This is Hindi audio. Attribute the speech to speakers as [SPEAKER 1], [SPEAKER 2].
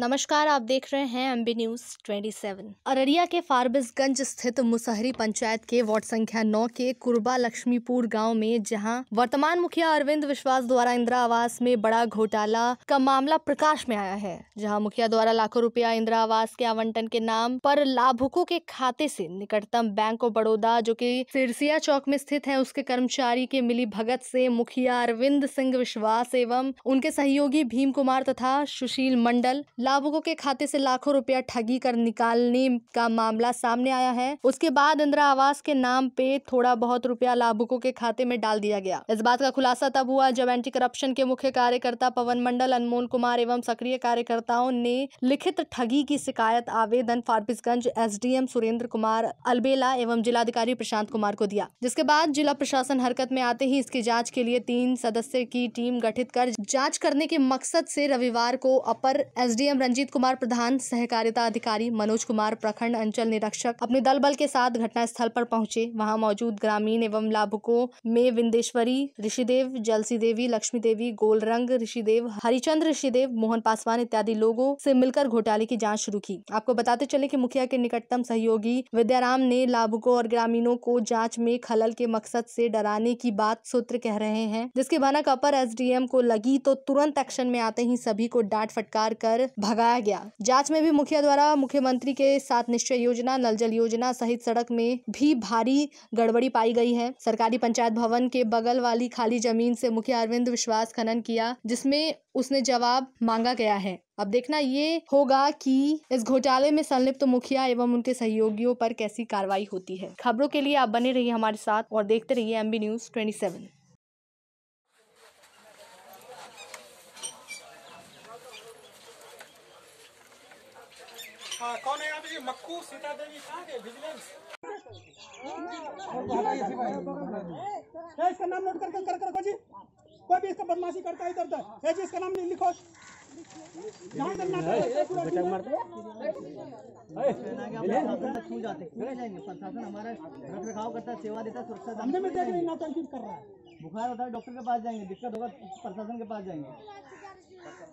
[SPEAKER 1] नमस्कार आप देख रहे हैं बी न्यूज 27 अररिया के फारबिसगंज स्थित मुसहरी पंचायत के वार्ड संख्या 9 के कुर्बा लक्ष्मीपुर गांव में जहां वर्तमान मुखिया अरविंद विश्वास द्वारा इंदिरा आवास में बड़ा घोटाला का मामला प्रकाश में आया है जहां मुखिया द्वारा लाखों रुपया इंदिरा आवास के आवंटन के नाम पर लाभुकों के खाते से निकटतम बैंक ऑफ बड़ौदा जो की सिरसिया चौक में स्थित है उसके कर्मचारी के मिली भगत से मुखिया अरविंद सिंह विश्वास एवं उनके सहयोगी भीम कुमार तथा सुशील मंडल लाभुकों के खाते से लाखों रुपया ठगी कर निकालने का मामला सामने आया है उसके बाद इंदिरा आवास के नाम पे थोड़ा बहुत रुपया लाभुकों के खाते में डाल दिया गया इस बात का खुलासा तब हुआ जब एंटी करप्शन के मुख्य कार्यकर्ता पवन मंडल अनमोल कुमार एवं सक्रिय कार्यकर्ताओं ने लिखित ठगी की शिकायत आवेदन फारबिसगंज एस सुरेंद्र कुमार अलबेला एवं जिलाधिकारी प्रशांत कुमार को दिया जिसके बाद जिला प्रशासन हरकत में आते ही इसकी जाँच के लिए तीन सदस्य की टीम गठित कर जाँच करने के मकसद से रविवार को अपर एस रंजीत कुमार प्रधान सहकारिता अधिकारी मनोज कुमार प्रखंड अंचल निरीक्षक अपने दल बल के साथ घटना स्थल पर पहुंचे वहां मौजूद ग्रामीण एवं लाभुकों में विंदेश्वरी ऋषिदेव जलसी देवी लक्ष्मी देवी गोलरंग ऋषिदेव हरिचंद ऋषिदेव मोहन पासवान इत्यादि लोगों से मिलकर घोटाले की जाँच शुरू की आपको बताते चले की मुखिया के निकटतम सहयोगी विद्याराम ने लाभुकों और ग्रामीणों को जाँच में खलल के मकसद से डराने की बात सूत्र कह रहे हैं जिसके भनक अपर एस को लगी तो तुरंत एक्शन में आते ही सभी को डांट फटकार कर भगाया गया जांच में भी मुखिया द्वारा मुख्यमंत्री के साथ निश्चय योजना नल जल योजना सहित सड़क में भी भारी गड़बड़ी पाई गई है सरकारी पंचायत भवन के बगल वाली खाली जमीन से मुखिया अरविंद विश्वास खनन किया जिसमें उसने जवाब मांगा गया है अब देखना ये होगा कि इस घोटाले में संलिप्त मुखिया एवं उनके सहयोगियों पर कैसी कार्रवाई होती है खबरों के लिए आप बने रहिए हमारे साथ और देखते रहिए एमबी न्यूज ट्वेंटी हाँ, कौन है ये मक्कू सीता देवी कहाँ के विजिलेंस इसका नाम नोट करके कर कर जी कोई भी इसका बदमाशी करता है इधर उधर जी इसका नाम लिखो करता है सेवा देता है हमने कर रहा है बुखार होता है डॉक्टर के पास जाएंगे दिक्कत होगा प्रशासन के पास जाएंगे